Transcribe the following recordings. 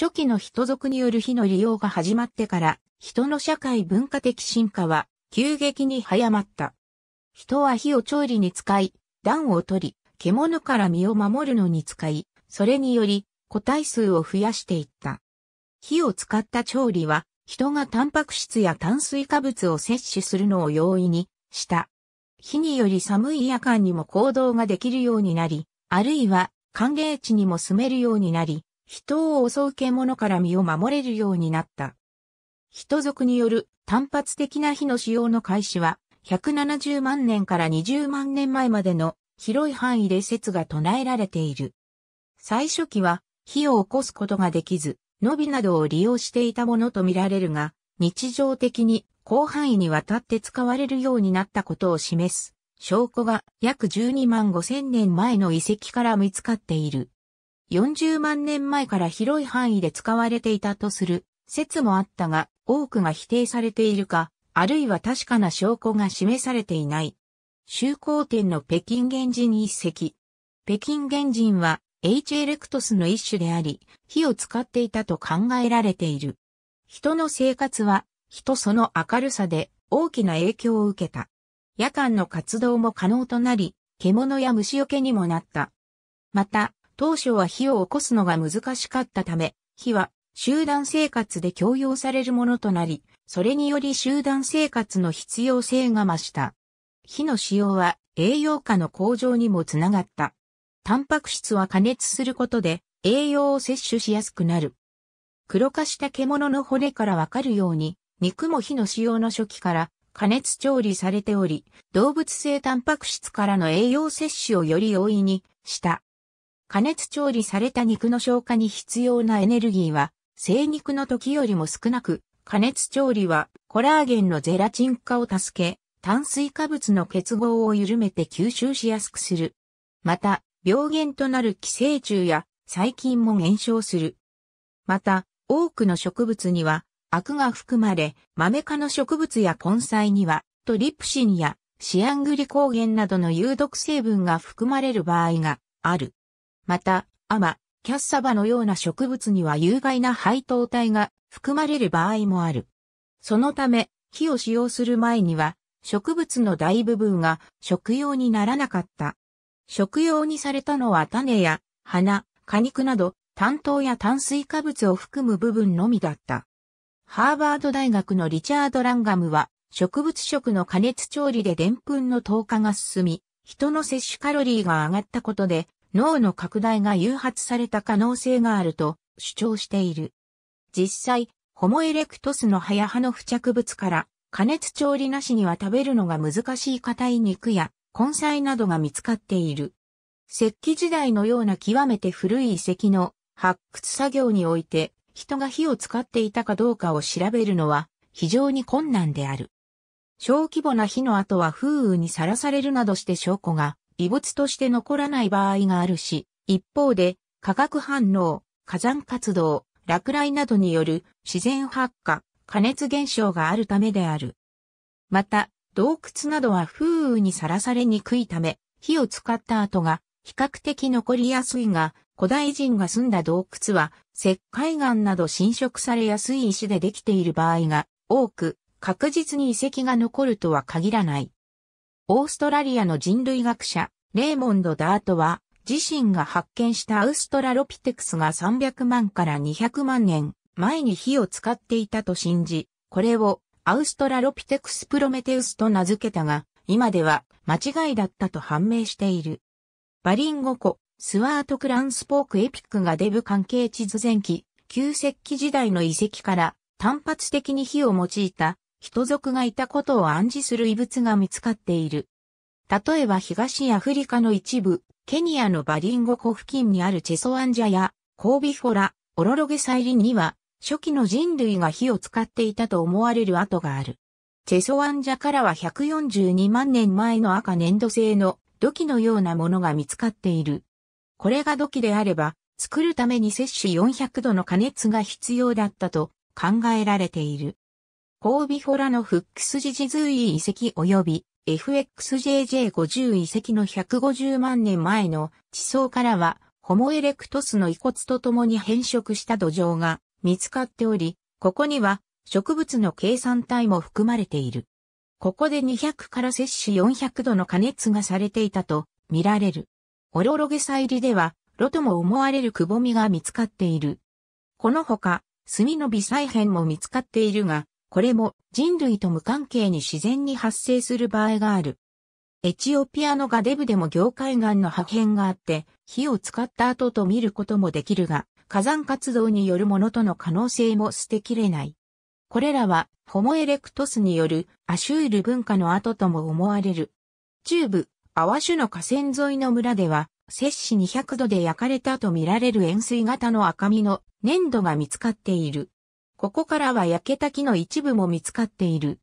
初期の人族による火の利用が始まってから、人の社会文化的進化は急激に早まった。人は火を調理に使い、暖を取り、獣から身を守るのに使い、それにより個体数を増やしていった。火を使った調理は、人がタンパク質や炭水化物を摂取するのを容易にした。火により寒い夜間にも行動ができるようになり、あるいは寒冷地にも住めるようになり、人を襲う獣から身を守れるようになった。人族による単発的な火の使用の開始は、170万年から20万年前までの広い範囲で説が唱えられている。最初期は火を起こすことができず、伸びなどを利用していたものとみられるが、日常的に広範囲にわたって使われるようになったことを示す証拠が約12万5千年前の遺跡から見つかっている。40万年前から広い範囲で使われていたとする説もあったが、多くが否定されているか、あるいは確かな証拠が示されていない。周行店の北京原人一石。北京原人は H エレクトスの一種であり、火を使っていたと考えられている。人の生活は、人その明るさで大きな影響を受けた。夜間の活動も可能となり、獣や虫除けにもなった。また、当初は火を起こすのが難しかったため、火は集団生活で強要されるものとなり、それにより集団生活の必要性が増した。火の使用は栄養価の向上にもつながった。タンパク質は加熱することで栄養を摂取しやすくなる。黒化した獣の骨からわかるように、肉も火の使用の初期から加熱調理されており、動物性タンパク質からの栄養摂取をより容易にした。加熱調理された肉の消化に必要なエネルギーは、生肉の時よりも少なく、加熱調理はコラーゲンのゼラチン化を助け、炭水化物の結合を緩めて吸収しやすくする。また、病原となる寄生虫や細菌も減少する。また、多くの植物には、アクが含まれ、マメ科の植物や根菜には、トリプシンやシアングリ抗原などの有毒成分が含まれる場合がある。また、アマ、キャッサバのような植物には有害な配糖体が含まれる場合もある。そのため、火を使用する前には、植物の大部分が食用にならなかった。食用にされたのは種や花、果肉など、炭糖や炭水化物を含む部分のみだった。ハーバード大学のリチャード・ランガムは、植物食の加熱調理で澱粉の糖化が進み、人の摂取カロリーが上がったことで、脳の拡大が誘発された可能性があると主張している。実際、ホモエレクトスの葉や葉の付着物から加熱調理なしには食べるのが難しい硬い肉や根菜などが見つかっている。石器時代のような極めて古い遺跡の発掘作業において人が火を使っていたかどうかを調べるのは非常に困難である。小規模な火の後は風雨にさらされるなどして証拠が遺物として残らない場合があるし、一方で、化学反応、火山活動、落雷などによる自然発火、加熱現象があるためである。また、洞窟などは風雨にさらされにくいため、火を使った跡が比較的残りやすいが、古代人が住んだ洞窟は石灰岩など侵食されやすい石でできている場合が多く、確実に遺跡が残るとは限らない。オーストラリアの人類学者、レーモンド・ダートは、自身が発見したアウストラロピテクスが300万から200万年前に火を使っていたと信じ、これをアウストラロピテクス・プロメテウスと名付けたが、今では間違いだったと判明している。バリンゴ湖、スワート・クランスポーク・エピックがデブ関係地図前期、旧石器時代の遺跡から単発的に火を用いた人族がいたことを暗示する遺物が見つかっている。例えば東アフリカの一部、ケニアのバリンゴ湖付近にあるチェソアンジャやコービフォラ、オロロゲサイリンには、初期の人類が火を使っていたと思われる跡がある。チェソアンジャからは142万年前の赤粘土製の土器のようなものが見つかっている。これが土器であれば、作るために摂氏400度の加熱が必要だったと考えられている。神戸フォラのフックスジジズーイ遺跡及び FXJJ50 遺跡の150万年前の地層からは、ホモエレクトスの遺骨と共に変色した土壌が見つかっており、ここには植物の計算体も含まれている。ここで200から摂取400度の加熱がされていたと見られる。オロロゲサ入りでは、炉とも思われるくぼみが見つかっている。このほか、炭の微細片も見つかっているが、これも人類と無関係に自然に発生する場合がある。エチオピアのガデブでも凝灰岩の破片があって、火を使った後と見ることもできるが、火山活動によるものとの可能性も捨てきれない。これらは、ホモエレクトスによるアシュール文化の後とも思われる。中部、アワシュの河川沿いの村では、摂氏200度で焼かれたと見られる塩水型の赤身の粘土が見つかっている。ここからは焼けた木の一部も見つかっている。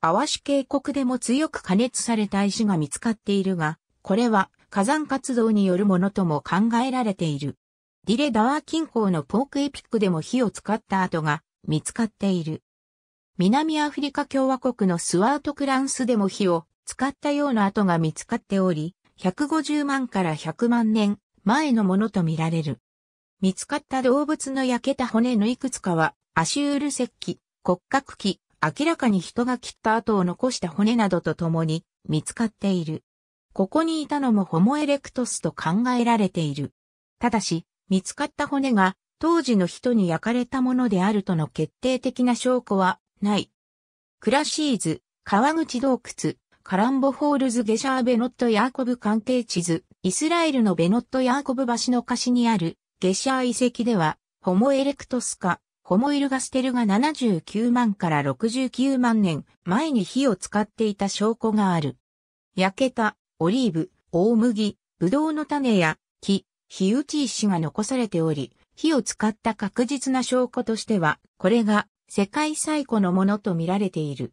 淡し渓谷でも強く加熱された石が見つかっているが、これは火山活動によるものとも考えられている。ディレダワー近郊のポークエピックでも火を使った跡が見つかっている。南アフリカ共和国のスワートクランスでも火を使ったような跡が見つかっており、150万から100万年前のものとみられる。見つかった動物の焼けた骨のいくつかはアシュール石器、骨格器、明らかに人が切った跡を残した骨などと共に見つかっている。ここにいたのもホモエレクトスと考えられている。ただし、見つかった骨が当時の人に焼かれたものであるとの決定的な証拠はない。クラシーズ、川口洞窟、カランボホールズゲシャーベノットヤーコブ関係地図、イスラエルのベノットヤーコブ橋の貸しにあるゲシャー遺跡では、ホモエレクトスかホモイルガステルが79万から69万年前に火を使っていた証拠がある。焼けたオリーブ、大麦、ブドウの種や木、火打ち石が残されており、火を使った確実な証拠としては、これが世界最古のものと見られている。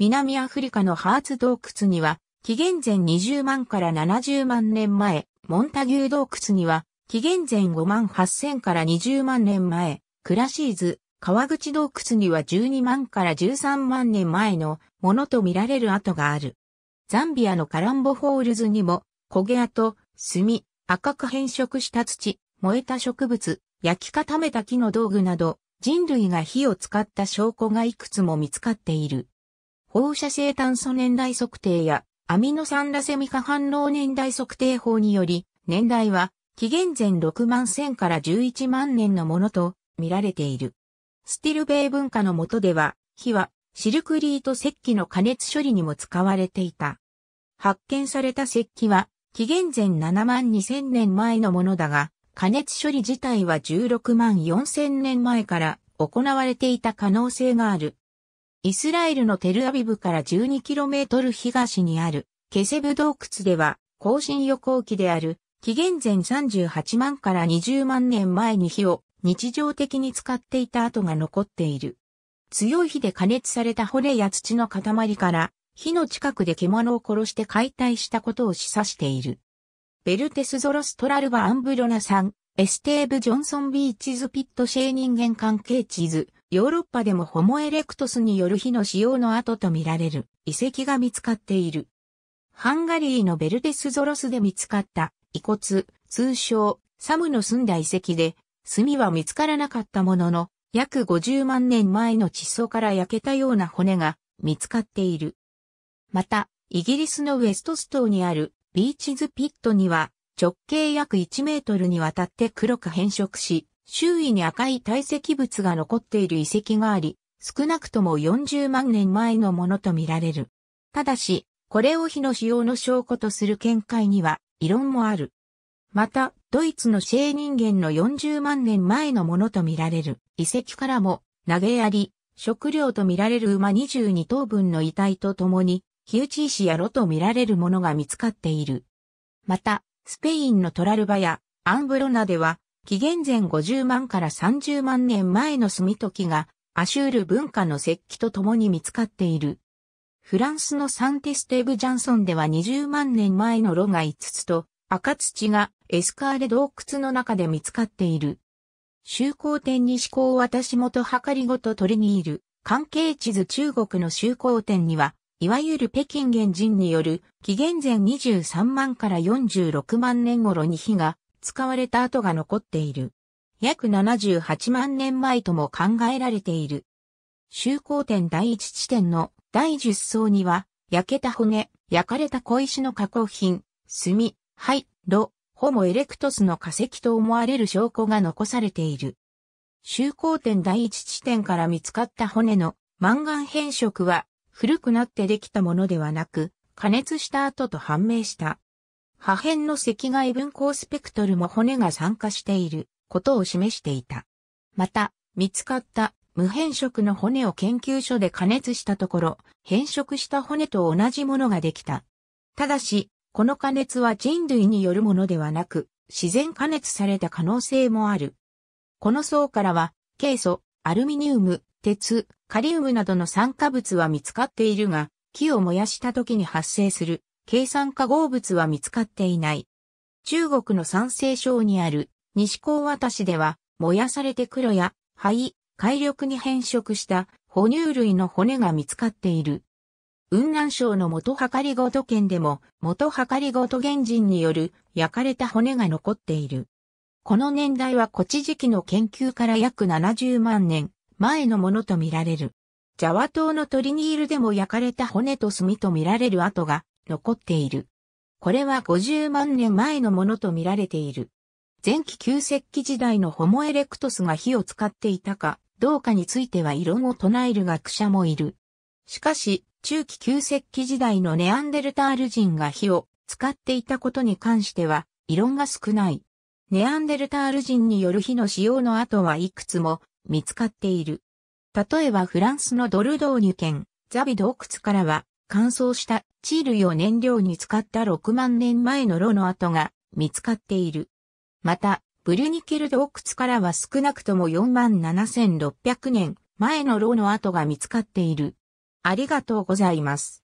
南アフリカのハーツ洞窟には、紀元前20万から70万年前、モンタギュー洞窟には、紀元前5万8000から20万年前、クラシーズ、川口洞窟には12万から13万年前のものと見られる跡がある。ザンビアのカランボホールズにも、焦げ跡、炭、赤く変色した土、燃えた植物、焼き固めた木の道具など、人類が火を使った証拠がいくつも見つかっている。放射性炭素年代測定やアミノ酸ラセミ化反応年代測定法により、年代は紀元前6万1000から11万年のものと見られている。スティルベイ文化の下では、火はシルクリート石器の加熱処理にも使われていた。発見された石器は、紀元前7万2000年前のものだが、加熱処理自体は16万4000年前から行われていた可能性がある。イスラエルのテルアビブから 12km 東にあるケセブ洞窟では、更新予行期である紀元前38万から20万年前に火を日常的に使っていた跡が残っている。強い火で加熱された骨や土の塊から火の近くで獣を殺して解体したことを示唆している。ベルテスゾロストラルバ・アンブロナさん、エステーブ・ジョンソン・ビーチズ・ピット・シェー人間関係地図、ヨーロッパでもホモエレクトスによる火の使用の跡とみられる遺跡が見つかっている。ハンガリーのベルテスゾロスで見つかった遺骨、通称、サムの住んだ遺跡で炭は見つからなかったものの、約50万年前の地層から焼けたような骨が見つかっている。また、イギリスのウェストストーにあるビーチズピットには直径約1メートルにわたって黒く変色し、周囲に赤い堆積物が残っている遺跡があり、少なくとも40万年前のものとみられる。ただし、これを火の使用の証拠とする見解には異論もある。また、ドイツの生人間の40万年前のものとみられる遺跡からも投げやり、食料とみられる馬22頭分の遺体とともに、火打ち石や炉とみられるものが見つかっている。また、スペインのトラルバやアンブロナでは、紀元前50万から30万年前の住時が、アシュール文化の石器とともに見つかっている。フランスのサンテステーブ・ジャンソンでは20万年前の炉が5つと、赤土がエスカーレ洞窟の中で見つかっている。修行点西高私元かりごと取りにいる関係地図中国の修行点には、いわゆる北京原人による紀元前23万から46万年頃に火が使われた跡が残っている。約78万年前とも考えられている。修行点第一地点の第10層には、焼けた骨、焼かれた小石の加工品、炭、はい、ロ、ホモエレクトスの化石と思われる証拠が残されている。周光点第一地点から見つかった骨のマンガン変色は古くなってできたものではなく、加熱した後と判明した。破片の赤外分光スペクトルも骨が酸化していることを示していた。また、見つかった無変色の骨を研究所で加熱したところ、変色した骨と同じものができた。ただし、この加熱は人類によるものではなく、自然加熱された可能性もある。この層からは、ケイ素、アルミニウム、鉄、カリウムなどの酸化物は見つかっているが、木を燃やした時に発生する、計酸化合物は見つかっていない。中国の山西省にある西高渡市では、燃やされて黒や灰、海力に変色した哺乳類の骨が見つかっている。雲南省の元はかりごと県でも、元はかりごと原人による焼かれた骨が残っている。この年代は古地時期の研究から約70万年前のものとみられる。ジャワ島のトリニールでも焼かれた骨と炭とみられる跡が残っている。これは50万年前のものとみられている。前期旧石器時代のホモエレクトスが火を使っていたかどうかについては異論を唱える学者もいる。しかし、中期旧石器時代のネアンデルタール人が火を使っていたことに関しては、異論が少ない。ネアンデルタール人による火の使用の跡はいくつも見つかっている。例えばフランスのドルドーニュ県、ザビ洞窟からは、乾燥したチールを燃料に使った6万年前の炉の跡が見つかっている。また、ブリュニケル洞窟からは少なくとも4万7600年前の炉の跡が見つかっている。ありがとうございます。